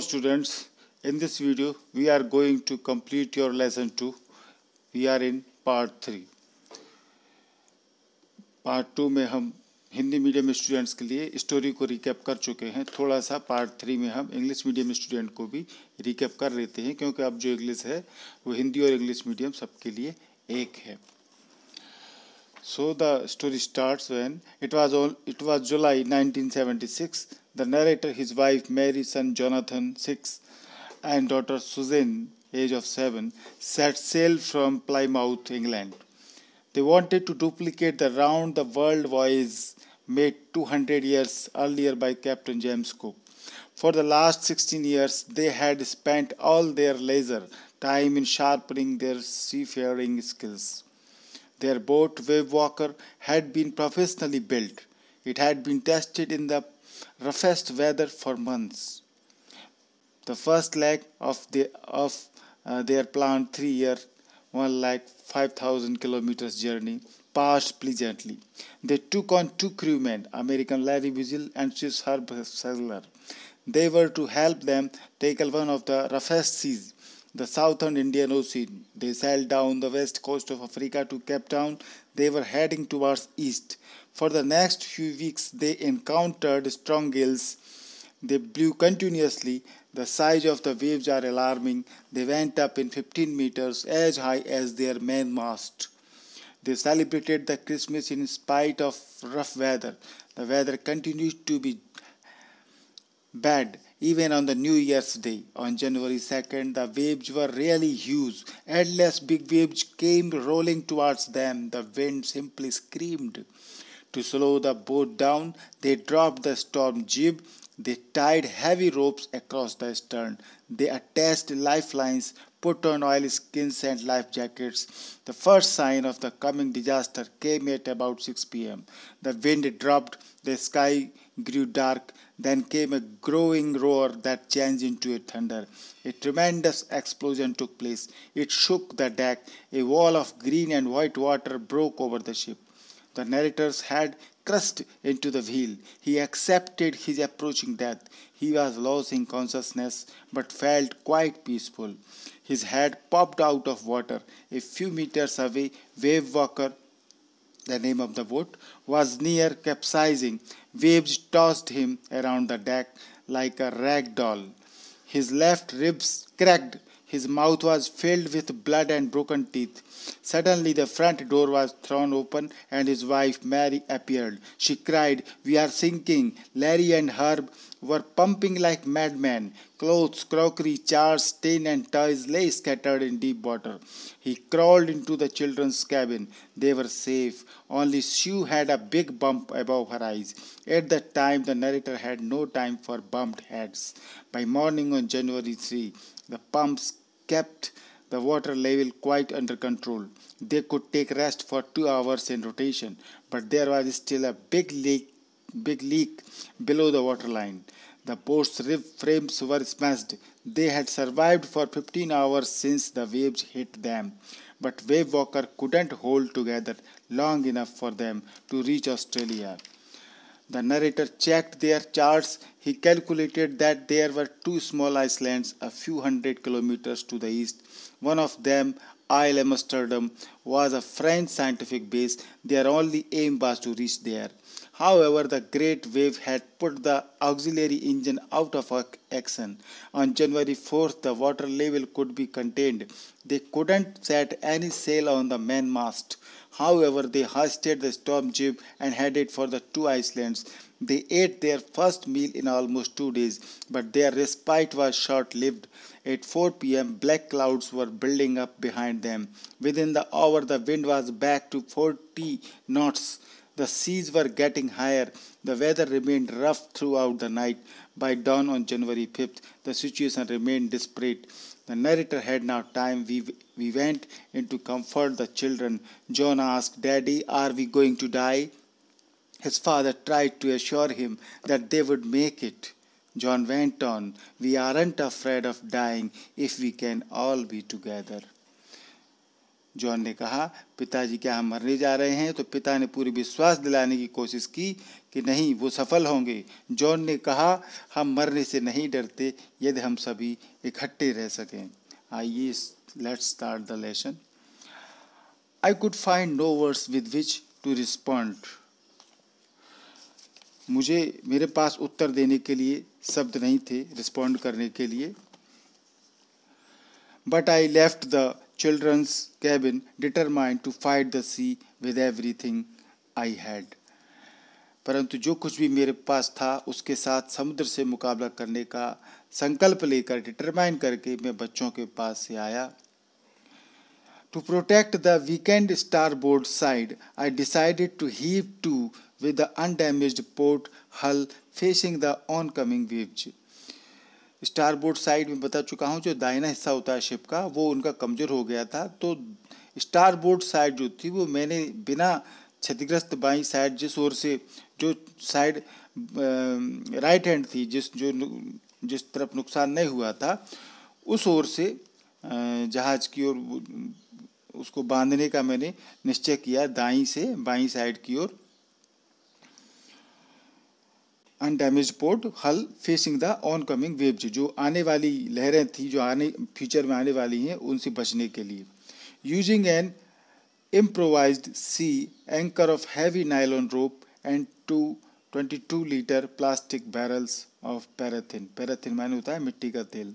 Hello students, in this video we are going to complete your lesson 2. We are in part 3. Part two में हम Hindi medium students के लिए story को recap कर चुके हैं थोड़ा सा पार्ट थ्री में हम इंग्लिश मीडियम स्टूडेंट को भी रिकैप कर लेते हैं क्योंकि अब जो इंग्लिश है वो हिंदी और इंग्लिश मीडियम सबके लिए एक है so the story starts when it was it was July 1976 The narrator, his wife Mary, son Jonathan, six, and daughter Susan, age of seven, set sail from Plymouth, England. They wanted to duplicate the round the world voyage made 200 years earlier by Captain James Cook. For the last 16 years, they had spent all their leisure time in sharpening their seafaring skills. Their boat, Wave Walker, had been professionally built. It had been tested in the roughest weather for months. The first leg of, the, of uh, their planned three year, one like five thousand kilometers journey passed pleasantly. They took on two crewmen, American Larry Vigil and Swiss Herb Sadler. They were to help them tackle one of the roughest seas, the southern Indian Ocean. They sailed down the west coast of Africa to Cape Town. They were heading towards east for the next few weeks, they encountered strong gales. They blew continuously. The size of the waves are alarming. They went up in 15 meters, as high as their main mast. They celebrated the Christmas in spite of rough weather. The weather continued to be bad even on the New Year's Day. On January 2nd, the waves were really huge. Endless big waves came rolling towards them. The wind simply screamed. To slow the boat down, they dropped the storm jib. They tied heavy ropes across the stern. They attached lifelines, put on oilskins and life jackets. The first sign of the coming disaster came at about 6 p.m. The wind dropped, the sky grew dark, then came a growing roar that changed into a thunder. A tremendous explosion took place. It shook the deck. A wall of green and white water broke over the ship the narrator's head crushed into the wheel. He accepted his approaching death. He was losing consciousness but felt quite peaceful. His head popped out of water. A few meters away, Wave Walker, the name of the boat, was near capsizing. Waves tossed him around the deck like a rag doll. His left ribs cracked his mouth was filled with blood and broken teeth. Suddenly, the front door was thrown open, and his wife Mary appeared. She cried, We are sinking. Larry and Herb were pumping like madmen. Clothes, crockery, jars, tin, and toys lay scattered in deep water. He crawled into the children's cabin. They were safe. Only Sue had a big bump above her eyes. At that time, the narrator had no time for bumped heads. By morning on January 3, the pumps kept the water level quite under control. They could take rest for two hours in rotation, but there was still a big leak, big leak below the waterline. The boat's rib frames were smashed. They had survived for 15 hours since the waves hit them, but Wave Walker couldn't hold together long enough for them to reach Australia. The narrator checked their charts. He calculated that there were two small islands a few hundred kilometers to the east. One of them, Isle Amsterdam, was a French scientific base. Their only aim was to reach there. However, the great wave had put the auxiliary engine out of action. On January 4th, the water level could be contained. They couldn't set any sail on the main mast. However, they hoisted the storm jib and headed for the two islands. They ate their first meal in almost two days, but their respite was short lived. At 4 pm, black clouds were building up behind them. Within the hour, the wind was back to 40 knots. The seas were getting higher. The weather remained rough throughout the night. By dawn on January 5th, the situation remained desperate. The narrator had now time. We, we went in to comfort the children. John asked, Daddy, are we going to die? His father tried to assure him that they would make it. John went on, We aren't afraid of dying if we can all be together. John ने कहा पिताजी क्या हम मरने जा रहे हैं तो पिता ने पूरी विश्वास दिलाने की कोशिश की कि नहीं वो सफल होंगे जॉन ने कहा हम मरने से नहीं डरते यदि हम सभी इकट्ठे रह सकें आइए let's start the lesson I could find no words with which to respond मुझे मेरे पास उत्तर देने के लिए शब्द नहीं थे रिस्पॉन्ड करने के लिए but I left the children's cabin, determined to fight the sea with everything I had. परंतु जो कुछ भी मेरे पास था उसके साथ समुद्र से मुकाबला करने का संकल्प लेकर डिटरमाइन करके मैं बच्चों के पास से आया To protect the weakened starboard side, I decided to heave to with the undamaged port hull facing the oncoming waves. Starboard side में बता चुका हूँ जो दाहिना हिस्सा होता है शिप का वो उनका कमज़ोर हो गया था तो स्टार बोर्ड साइड जो थी वो मैंने बिना क्षतिग्रस्त बाई साइड जिस ओर से जो साइड राइट हैंड थी जिस जो जिस तरफ नुकसान नहीं हुआ था उस ओर से जहाज़ की ओर उसको बांधने का मैंने निश्चय किया दाई से बाई साइड की ओर undamaged port hull facing the oncoming waves जो आने वाली लहरें थी जो आने फ्यूचर में आने वाली हैं उनसे बचने के लिए using an sea anchor of heavy heavy rope and two twenty two litre plastic barrels of paraffin paraffin मैंने होता है मिट्टी का तेल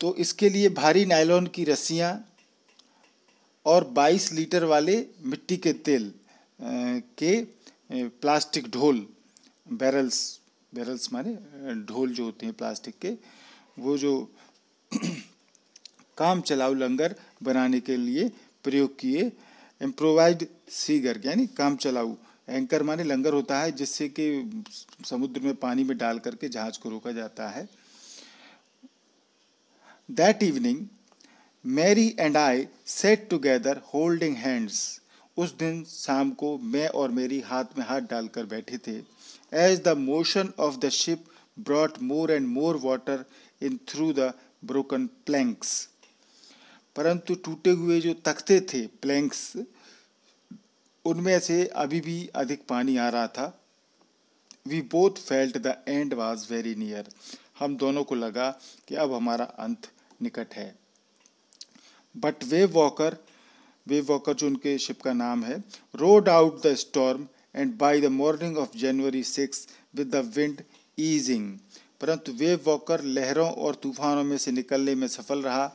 तो इसके लिए भारी नायलॉन की रस्सियाँ और 22 लीटर वाले मिट्टी के तेल के प्लास्टिक ढोल बैरल्स बैरल्स माने ढोल जो होते हैं प्लास्टिक के वो जो काम चलाऊ लंगर बनाने के लिए प्रयोग किए इम्प्रोवाइज सीगर यानी काम चलाऊ एंकर माने लंगर होता है जिससे कि समुद्र में पानी में डाल करके जहाज को रोका जाता है that evening Mary and I sat together holding hands उस दिन शाम को मैं और मेरी हाथ में हाथ डालकर बैठे थे as the motion of the ship brought more and more water in through the broken planks परंतु टूटे हुए जो तख्ते थे प्लैंक्स उनमें से अभी भी अधिक पानी आ रहा था we both felt the end was very near हम दोनों को लगा कि अब हमारा अंत निकट है but Wavewalker Wavewalker जो उनके शिप का नाम है rode out the storm and by the morning of January six with the wind easing परंतु वेव वॉकर लहरों और तूफानों में से निकलने में सफल रहा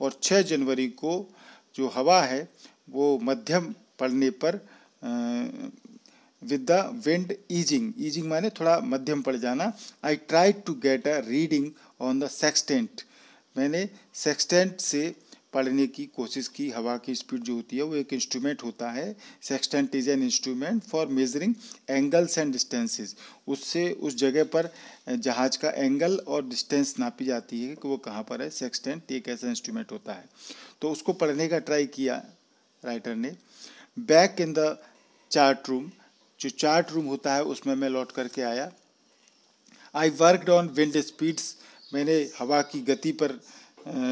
और 6 जनवरी को जो हवा है वो मध्यम पड़ने पर with the wind easing easing माने थोड़ा मध्यम पड़ जाना I try to get a reading on the sextant मैंने सेक्सटेंट से पढ़ने की कोशिश की हवा की स्पीड जो होती है वो एक इंस्ट्रूमेंट होता है sextant is an instrument for measuring angles and distances उससे उस जगह पर जहाज का एंगल और डिस्टेंस नापी जाती है कि वो कहाँ पर है सेक्सटेंट एक ऐसा इंस्ट्रूमेंट होता है तो उसको पढ़ने का ट्राई किया राइटर ने back in the chart room जो चार्ट रूम होता है उसमें मैं लौट करके आया I worked on wind speeds मैंने हवा की गति पर आ,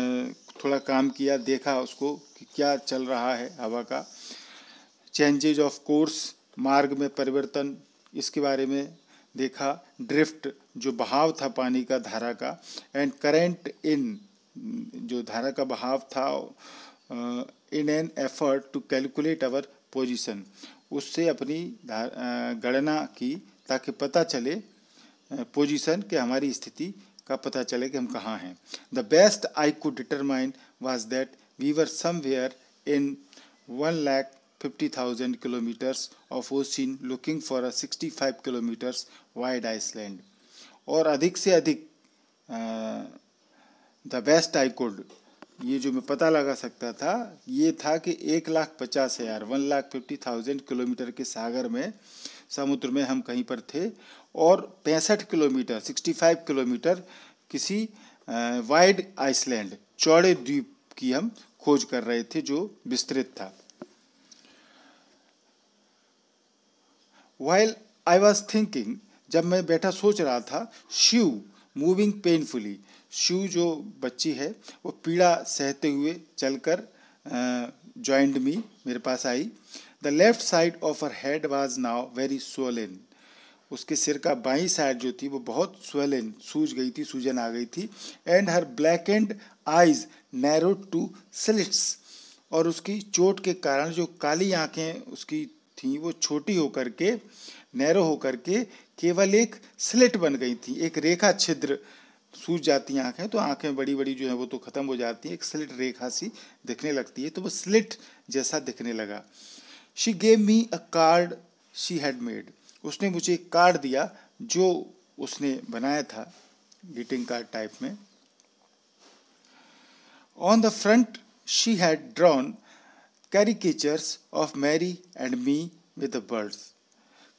थोड़ा काम किया देखा उसको कि क्या चल रहा है हवा का चेंजेज ऑफ कोर्स मार्ग में परिवर्तन इसके बारे में देखा ड्रिफ्ट जो बहाव था पानी का धारा का एंड करेंट इन जो धारा का बहाव था in an effort to calculate our position उससे अपनी गणना की ताकि पता चले पोजीशन के हमारी स्थिति का पता चले कि हम कहाँ हैं the best I could determine was that we were somewhere in one lakh fifty thousand kilometres of ocean looking for a sixty five kilometres wide island और अधिक से अधिक द बेस्ट आई कुड ये जो मैं पता लगा सकता था ये था कि एक लाख पचास हज़ार one lakh fifty thousand kilometre के सागर में समुद्र में हम कहीं पर थे और पैंसठ किलोमीटर 65 किलोमीटर किसी वाइड आइसलैंड चौड़े द्वीप की हम खोज कर रहे थे जो विस्तृत था वाइल आई वॉज थिंकिंग जब मैं बैठा सोच रहा था शिव मूविंग पेनफुली शिव जो बच्ची है वो पीड़ा सहते हुए चलकर ज्वाइंट मी मेरे पास आई the left side of her head was now very swollen उसके सिर का बाई साइड जो थी वो बहुत स्वेलिन सूज गई थी सूजन आ गई थी and her blackened eyes narrow to slits और उसकी चोट के कारण जो काली आंखें उसकी थी वो छोटी होकर के नैरो होकर के केवल एक स्लिट बन गई थी एक रेखा छिद्र सूज जाती तो हैं आँखें तो आँखें बड़ी बड़ी जो है वो तो ख़त्म हो जाती हैं एक स्लिट रेखा सी दिखने लगती है तो वो स्लिट जैसा दिखने लगा she gave me a card she had made उसने मुझे एक कार्ड दिया जो उसने बनाया था ग्रीटिंग कार्ड टाइप में on the front she had drawn caricatures of Mary and me with words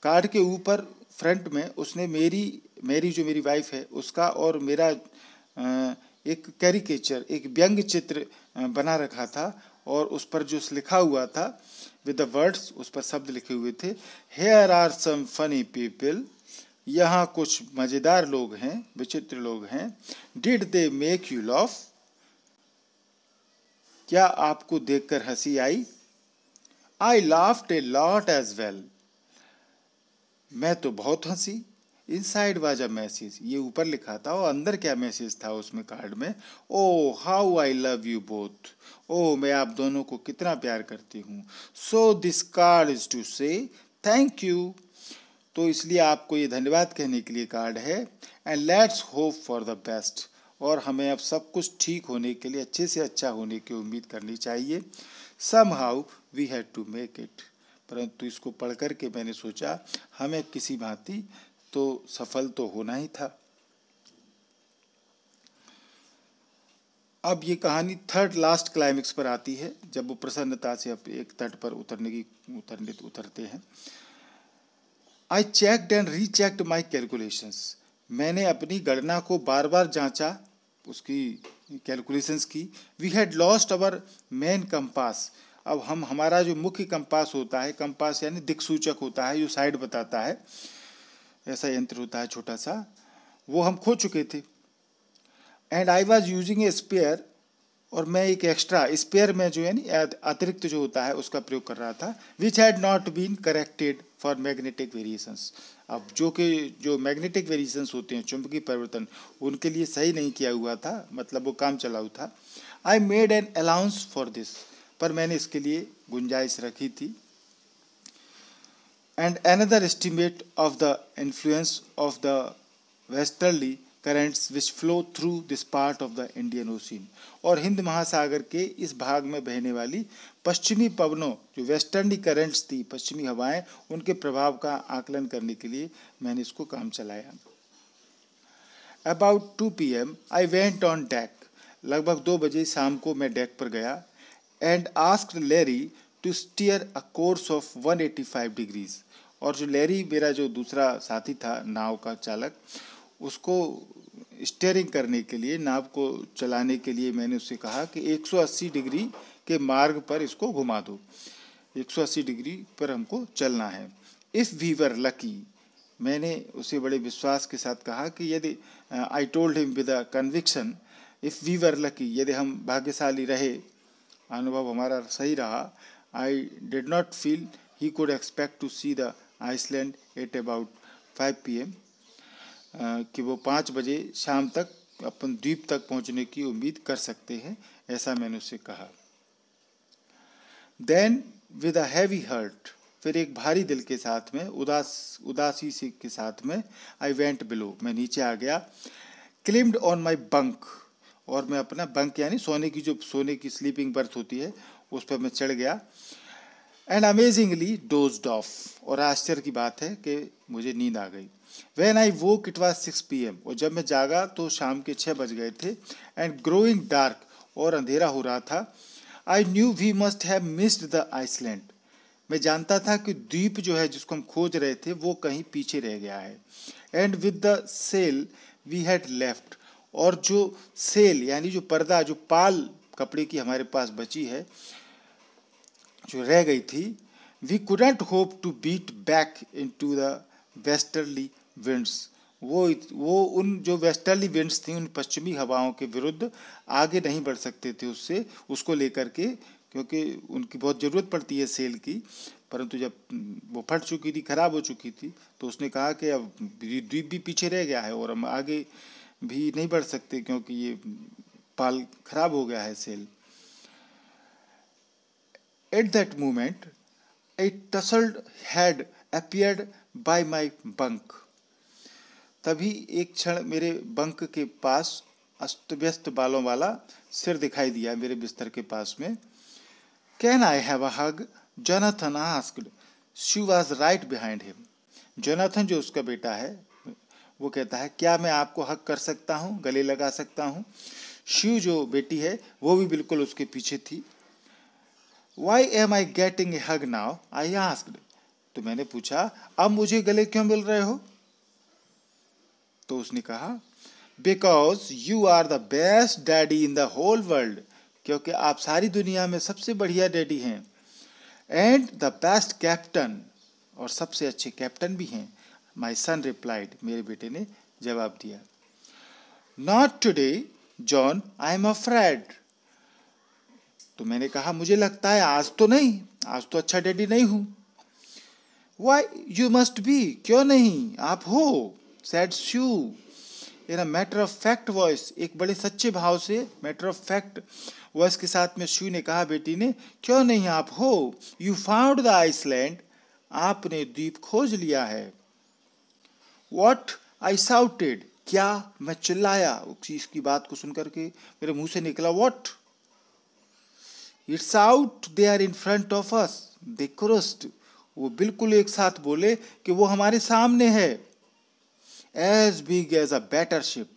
card के ऊपर फ्रंट में उसने मेरी मेरी जो मेरी वाइफ है उसका और मेरा एक कैरिकेचर एक व्यंग चित्र बना रखा था और उस पर जो लिखा हुआ था विद द वर्ड्स उस पर शब्द लिखे हुए थे here are some funny people यहाँ कुछ मज़ेदार लोग हैं विचित्र लोग हैं did they make you laugh क्या आपको देखकर हंसी आई I laughed a lot as well मैं तो बहुत हंसी इनसाइड वाज अ मैसेज ये ऊपर लिखा था और अंदर क्या मैसेज था उसमें कार्ड में oh how I love you both oh मैं आप दोनों को कितना प्यार करती हूँ so this card is to say thank you तो इसलिए आपको ये धन्यवाद कहने के लिए कार्ड है and let's hope for the best और हमें अब सब कुछ ठीक होने के लिए अच्छे से अच्छा होने की उम्मीद करनी चाहिए somehow we had to make it परंतु इसको पढ़ कर के मैंने सोचा हमें किसी भांति तो सफल तो होना ही था अब ये कहानी थर्ड लास्ट क्लाइमेक्स पर आती है जब वो प्रसन्नता से अब एक तट पर उतरने की उतरने उतरते हैं I checked and rechecked my calculations मैंने अपनी गणना को बार बार जांचा उसकी कैलकुलेशंस की we had lost our main compass अब हम हमारा जो मुख्य कंपास होता है कंपास यानी दिक्सूचक होता है जो साइड बताता है ऐसा यंत्र होता है छोटा सा वो हम खो चुके थे and I was using a spare और मैं एक एक्स्ट्रा स्पेयर में जो है ना अतिरिक्त जो होता है उसका प्रयोग कर रहा था which had not been corrected for magnetic variations अब जो कि जो मैग्नेटिक वेरिएशंस होते हैं चुंबकीय परिवर्तन उनके लिए सही नहीं किया हुआ था मतलब वो काम चलाऊ था I made an allowance for this पर मैंने इसके लिए गुंजाइश रखी थी and another estimate of the influence of the westerly currents which flow through this part of the Indian Ocean और हिंद महासागर के इस भाग में बहने वाली पश्चिमी पवनों जो वेस्टर्नी करेंट्स थी पश्चिमी हवाएं उनके प्रभाव का आकलन करने के लिए मैंने इसको काम चलाया about two P M I went on deck लगभग दो बजे शाम को मैं डेक पर गया and ask Larry to steer a course of 185 degrees और जो लेरी मेरा जो दूसरा साथी था नाव का चालक उसको स्टीयरिंग करने के लिए नाव को चलाने के लिए मैंने उससे कहा कि 180 डिग्री के मार्ग पर इसको घुमा दो 180 डिग्री पर हमको चलना है इफ़ वी वर लकी मैंने उसे बड़े विश्वास के साथ कहा कि यदि I told him with a conviction if we were lucky यदि हम भाग्यशाली रहे अनुभव हमारा सही रहा I did not feel he could expect to see the Iceland at about 5 p.m. Uh, कि वो पाँच बजे शाम तक अपन द्वीप तक पहुंचने की उम्मीद कर सकते हैं ऐसा मैंने उसे कहा then with a heavy heart फिर एक भारी दिल के साथ में उदास उदासी से के साथ में आई वेंट बिलो मैं नीचे आ गया क्लिम्ड ऑन माई बंक और मैं अपना बंक यानी सोने की जो सोने की स्लीपिंग बर्थ होती है उस पर मैं चढ़ गया एंड अमेजिंगली डोज ऑफ और आश्चर्य की बात है कि मुझे नींद आ गई वैन आई वो किट सिक्स पी एम और जब मैं जागा तो शाम के छः बज गए थे एंड ग्रोइंग डार्क और अंधेरा हो रहा था I knew we must have missed the island मैं जानता था कि द्वीप जो है जिसको हम खोज रहे थे वो कहीं पीछे रह गया है and with the sail we had left और जो सेल यानी जो पर्दा जो पाल कपड़े की हमारे पास बची है जो रह गई थी we couldn't hope to beat back into the westerly winds वो वो उन जो वेस्टर्ली विंड्स थी उन पश्चिमी हवाओं के विरुद्ध आगे नहीं बढ़ सकते थे उससे उसको लेकर के क्योंकि उनकी बहुत ज़रूरत पड़ती है सेल की परंतु जब वो फट चुकी थी खराब हो चुकी थी तो उसने कहा कि अब द्वीप भी पीछे रह गया है और हम आगे भी नहीं बढ़ सकते क्योंकि ये पाल खराब हो गया है sail At that moment, a tussled head appeared by my bunk. तभी एक क्षण मेरे बंक के पास अस्त व्यस्त बालों वाला सिर दिखाई दिया मेरे बिस्तर के पास में can I have a hug Jonathan asked she was right behind him Jonathan जो उसका बेटा है वो कहता है क्या मैं आपको हक कर सकता हूँ गले लगा सकता हूँ शिव जो बेटी है वो भी बिल्कुल उसके पीछे थी why am I getting a hug now I ask तो मैंने पूछा अब मुझे गले क्यों मिल रहे हो तो उसने कहा because you are the best daddy in the whole world क्योंकि आप सारी दुनिया में सबसे बढ़िया डैडी हैं एंड द बेस्ट कैप्टन और सबसे अच्छे कैप्टन भी हैं माई सन रिप्लाइड मेरे बेटे ने जवाब दिया not today John I am afraid तो मैंने कहा मुझे लगता है आज तो नहीं आज तो अच्छा डैडी नहीं हूं वाई यू मस्ट बी क्यों नहीं आप हो said you in a matter of fact voice एक बड़े सच्चे भाव से मैटर ऑफ फैक्ट वॉइस के साथ में शू ने कहा बेटी ने क्यों नहीं आप हो यू फाउंड द आइसलैंड आपने द्वीप खोज लिया है वॉट आई साउटेड क्या मैं चिल्लाया उस चीज की बात को सुनकर के मेरे मुंह से निकला what it's out there in front of us the crust वो बिल्कुल एक साथ बोले कि वो हमारे सामने है as big as a battleship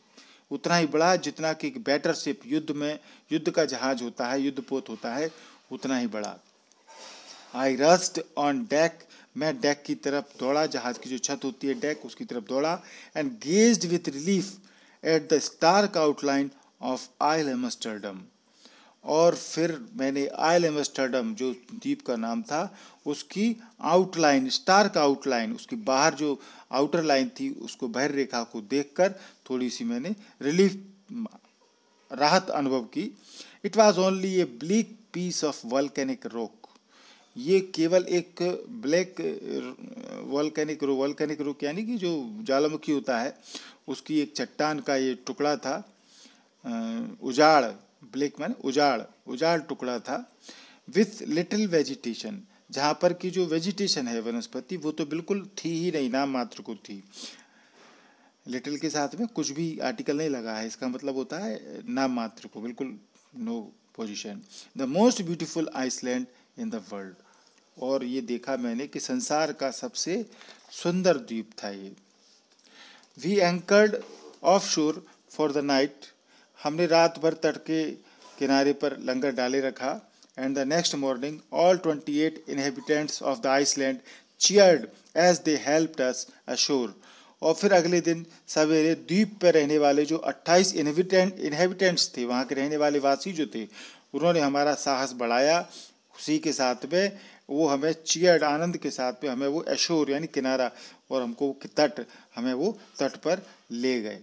उतना ही बड़ा जितना कि बैटर शिप युद्ध में युद्ध का जहाज होता है युद्ध पोत होता है उतना ही बड़ा आई रस्ट ऑन डेक मैं डेक की तरफ दौड़ा जहाज की जो छत होती है डेक उसकी तरफ दौड़ा and gazed with relief at the stark outline of Isle Amsterdam और फिर मैंने आयल एम्स्टर्डम जो द्वीप का नाम था उसकी आउटलाइन स्टार का आउटलाइन उसकी बाहर जो आउटर लाइन थी उसको बहर रेखा को देखकर थोड़ी सी मैंने रिलीफ राहत अनुभव की it was only a bleak piece of volcanic rock ये केवल एक ब्लैक वॉल्केनिक रो वॉल्केनिक रोक यानी कि जो ज्वालामुखी होता है उसकी एक चट्टान का ये टुकड़ा था उजाड़ ब्लैक मैन उजाड़ उजाड़ टुकड़ा था विथ लिटिल वेजिटेशन जहाँ पर की जो वेजिटेशन है वनस्पति वो तो बिल्कुल थी ही नहीं नाम मात्र को थी लिटिल के साथ में कुछ भी आर्टिकल नहीं लगा है इसका मतलब होता है नाम मात्र को बिल्कुल no position the most beautiful island in the world और ये देखा मैंने कि संसार का सबसे सुंदर द्वीप था ये we anchored off shore for the night हमने रात भर तट के किनारे पर लंगर डाले रखा and the next morning all twenty eight inhabitants of the island cheered as they help us ashore और फिर अगले दिन सवेरे द्वीप पर रहने वाले जो 28 इनहेबिटेंट इनहेबिटेंट्स थे वहाँ के रहने वाले वासी जो थे उन्होंने हमारा साहस बढ़ाया खुशी के साथ में वो हमें चियर्ड आनंद के साथ में हमें वो एशोर यानी किनारा और हमको तट हमें वो तट पर ले गए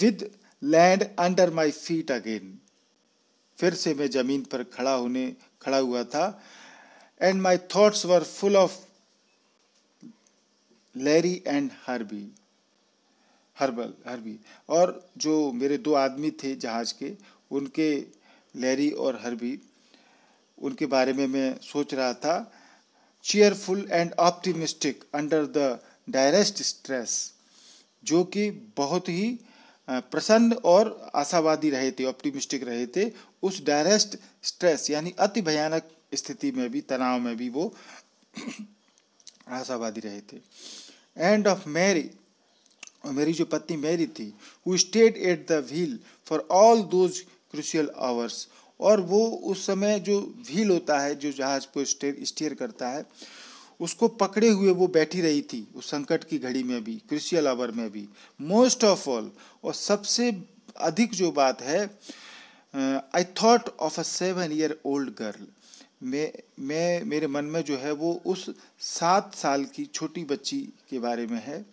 with land under my feet again फिर से मैं जमीन पर खड़ा होने खड़ा हुआ था and my thoughts were full of Larry and Herbie herbal Herbie और जो मेरे दो आदमी थे जहाज के उनके लैरी और हरबी उनके बारे में मैं सोच रहा था cheerful and optimistic under the direst stress जो कि बहुत ही प्रसन्न और आशावादी रहे थे ऑप्टिमिस्टिक रहे थे उस डायरेस्ट स्ट्रेस यानी अति भयानक स्थिति में भी तनाव में भी वो आशावादी रहे थे एंड ऑफ मैरी मेरी जो पत्नी मैरी थी वो stayed at the wheel for all those crucial hours और वो उस समय जो व्हील होता है जो जहाज को स्टेयर करता है उसको पकड़े हुए वो बैठी रही थी उस संकट की घड़ी में भी क्रिशियल आवर में भी मोस्ट ऑफ ऑल और सबसे अधिक जो बात है I thought of a seven year old girl मैं मैं मेरे मन में जो है वो उस सात साल की छोटी बच्ची के बारे में है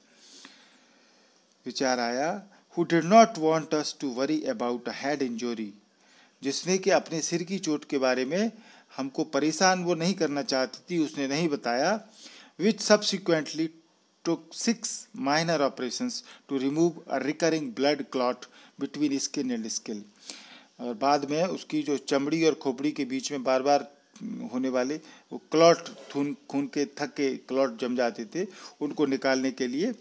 विचार आया who did not want us to worry about a head injury जिसने कि अपने सिर की चोट के बारे में हमको परेशान वो नहीं करना चाहती थी उसने नहीं बताया which subsequently took six minor operation to remove a recurring blood clot between skin and skull और बाद में उसकी जो चमड़ी और खोपड़ी के बीच में बार बार होने वाले वो क्लॉट खून खून के थक के क्लॉट जम जाते थे उनको निकालने के लिए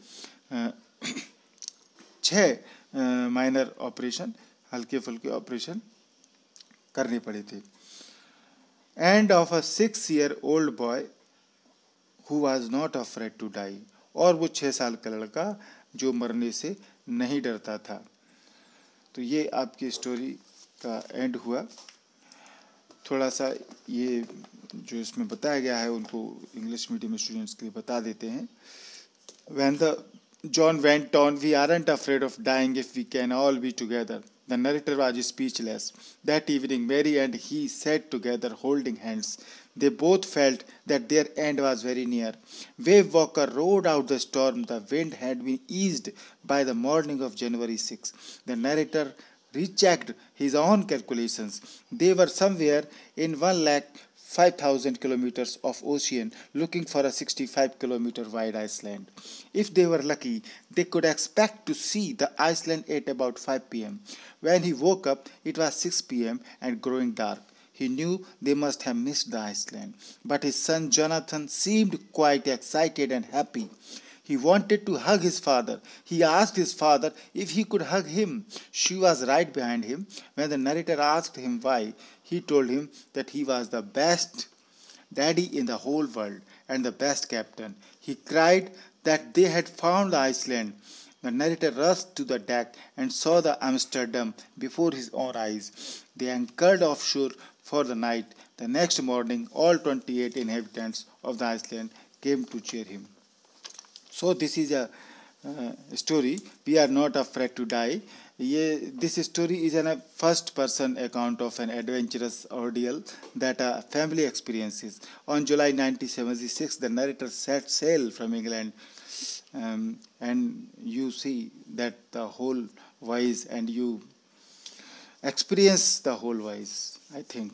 छः माइनर ऑपरेशन हल्के फुल्के ऑपरेशन करने पड़े थे and of a six year old boy who was not afraid to die और वो छः साल का लड़का जो मरने से नहीं डरता था तो ये आपकी स्टोरी का एंड हुआ थोड़ा सा ये जो इसमें बताया गया है उनको इंग्लिश मीडियम स्टूडेंट्स के लिए बता देते हैं when the John went on, We aren't afraid of dying if we can all be together. The narrator was speechless. That evening, Mary and he sat together holding hands. They both felt that their end was very near. Wave Walker rode out the storm. The wind had been eased by the morning of January 6. The narrator rechecked his own calculations. They were somewhere in one lakh 5,000 kilometers of ocean looking for a 65 kilometer wide Iceland. If they were lucky, they could expect to see the Iceland at about 5 pm. When he woke up, it was 6 pm and growing dark. He knew they must have missed the Iceland, but his son Jonathan seemed quite excited and happy. He wanted to hug his father. He asked his father if he could hug him. She was right behind him. When the narrator asked him why, he told him that he was the best daddy in the whole world and the best captain. He cried that they had found Iceland. The narrator rushed to the deck and saw the Amsterdam before his own eyes. They anchored offshore for the night. The next morning, all 28 inhabitants of the Iceland came to cheer him so this is a uh, story we are not afraid to die Ye, this story is a first person account of an adventurous ordeal that a family experiences on july 1976 the narrator set sail from england um, and you see that the whole wise and you experience the whole wise i think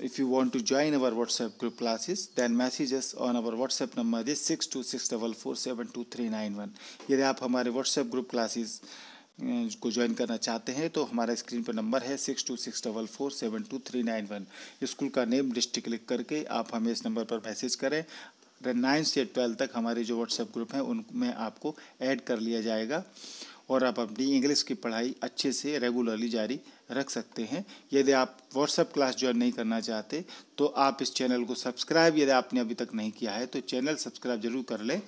if you want to join our WhatsApp group classes, then message us on our WhatsApp number is six two six double four seven two three nine one यदि आप हमारे WhatsApp group classes को join करना चाहते हैं तो हमारा screen पर नंबर है six two six double four seven two three nine one school का नेम डिस्ट्रिक्ट लिख करके आप हमें इस नंबर पर मैसेज करें नाइन से ट्वेल्व तक हमारे जो व्हाट्सएप ग्रुप हैं उनमें आपको ऐड कर लिया जाएगा और आप अपनी इंग्लिश की पढ़ाई अच्छे से रेगुलरली जारी रख सकते हैं यदि आप व्हाट्सएप क्लास ज्वाइन नहीं करना चाहते तो आप इस चैनल को सब्सक्राइब यदि आपने अभी तक नहीं किया है तो चैनल सब्सक्राइब जरूर कर लें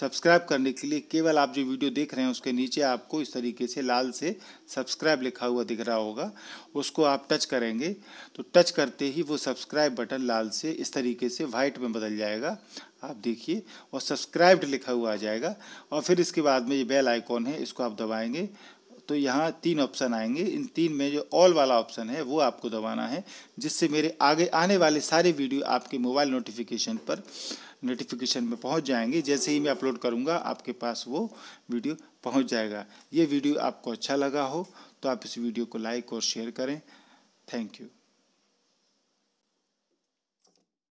सब्सक्राइब करने के लिए केवल आप जो वीडियो देख रहे हैं उसके नीचे आपको इस तरीके से लाल से सब्सक्राइब लिखा हुआ दिख रहा होगा उसको आप टच करेंगे तो टच करते ही वो सब्सक्राइब बटन लाल से इस तरीके से वाइट में बदल जाएगा आप देखिए और सब्सक्राइब्ड लिखा हुआ आ जाएगा और फिर इसके बाद में ये बेल आइकॉन है इसको आप दबाएंगे तो यहाँ तीन ऑप्शन आएंगे इन तीन में जो ऑल वाला ऑप्शन है वो आपको दबाना है जिससे मेरे आगे आने वाले सारे वीडियो आपके मोबाइल नोटिफिकेशन पर नोटिफिकेशन में पहुँच जाएंगे जैसे ही मैं अपलोड करूँगा आपके पास वो वीडियो पहुँच जाएगा ये वीडियो आपको अच्छा लगा हो तो आप इस वीडियो को लाइक और शेयर करें थैंक यू